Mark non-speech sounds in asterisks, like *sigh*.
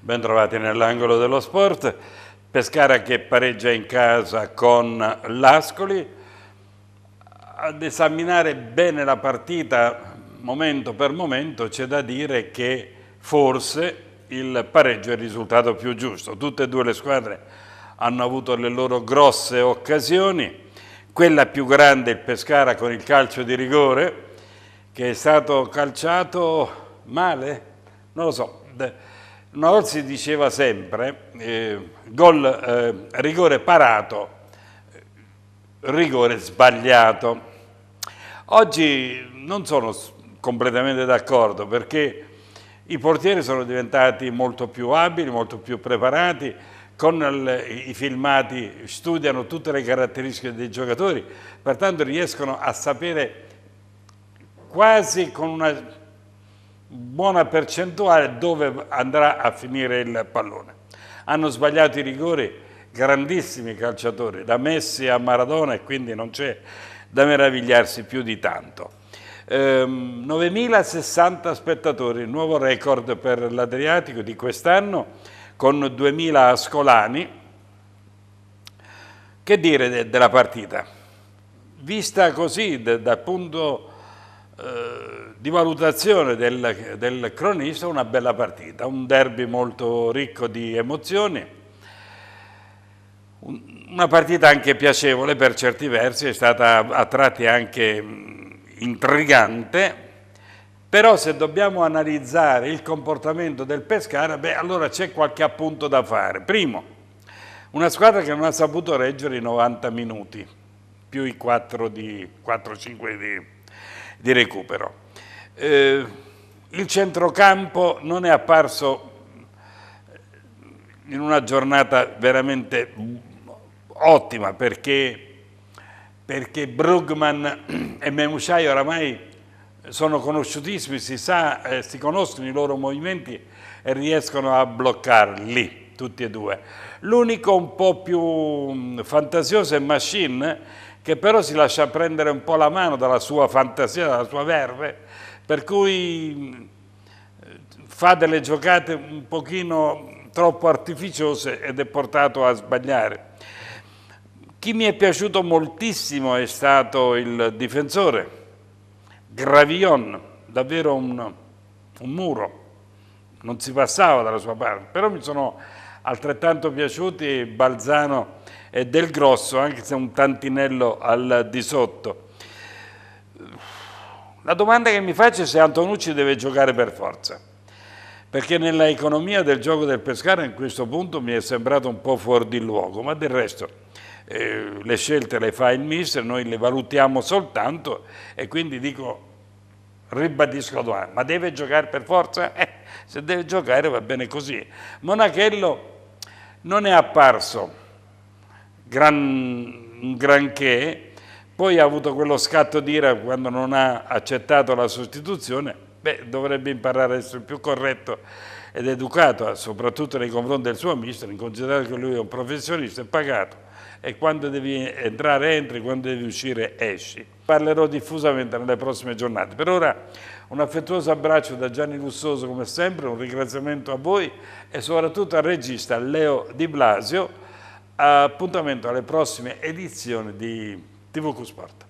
Bentrovati nell'angolo dello sport. Pescara che pareggia in casa con l'Ascoli. Ad esaminare bene la partita, momento per momento, c'è da dire che forse il pareggio è il risultato più giusto. Tutte e due le squadre hanno avuto le loro grosse occasioni quella più grande il Pescara con il calcio di rigore, che è stato calciato male, non lo so. Una volta si diceva sempre, eh, gol, eh, rigore parato, rigore sbagliato. Oggi non sono completamente d'accordo perché i portieri sono diventati molto più abili, molto più preparati, con i filmati studiano tutte le caratteristiche dei giocatori, pertanto riescono a sapere quasi con una buona percentuale dove andrà a finire il pallone. Hanno sbagliato i rigori grandissimi calciatori, da Messi a Maradona e quindi non c'è da meravigliarsi più di tanto. 9.060 ehm, spettatori, nuovo record per l'Adriatico di quest'anno con 2.000 ascolani. Che dire de della partita? Vista così dal punto eh, di valutazione del, del, cronista, una bella partita, un derby molto ricco di emozioni, un, una partita anche piacevole per certi versi, è stata a tratti anche intrigante, però se dobbiamo analizzare il comportamento del Pescara, beh, allora c'è qualche appunto da fare. Primo, una squadra che non ha saputo reggere i 90 minuti, più i 4-5 di, di, di, recupero. Eh, il centrocampo non è apparso in una giornata veramente ottima perché, perché Brugman e Memushai oramai sono conosciutissimi, si, sa, eh, si conoscono i loro movimenti e riescono a bloccarli, tutti e due. L'unico un po' più mm, fantasioso è Machine, che però si lascia prendere un po' la mano dalla sua fantasia, dalla sua verve, per cui mm, fa delle giocate un pochino troppo artificiose ed è portato a sbagliare. Chi mi è piaciuto moltissimo è stato il difensore, Gravion, davvero un, un muro, non si passava dalla sua parte, però mi sono altrettanto piaciuti Balzano e Del Grosso, anche se un tantinello al di sotto. La domanda che mi faccio è se Antonucci deve giocare per forza, perché nella economia del gioco del Pescara in questo punto mi è sembrato un po' fuori di luogo, ma del resto eh, le scelte le fa il mister, noi le valutiamo soltanto e quindi dico, ribadisco domani, ma deve giocare per forza? *laughs* Eh, se deve giocare va bene così. Monachello non è apparso gran, granché, poi ha avuto quello scatto di ira quando non ha accettato la sostituzione, beh, dovrebbe imparare a essere più corretto ed educato, eh, soprattutto nei confronti del suo mister, in considerazione che lui è un professionista, e pagato e quando devi entrare entri, quando devi uscire esci. Parlerò diffusamente nelle prossime giornate. Per ora un affettuoso abbraccio da Gianni Lussoso come sempre, un ringraziamento a voi e soprattutto al regista Leo Di Blasio. Appuntamento alle prossime edizioni di TV Q Sport.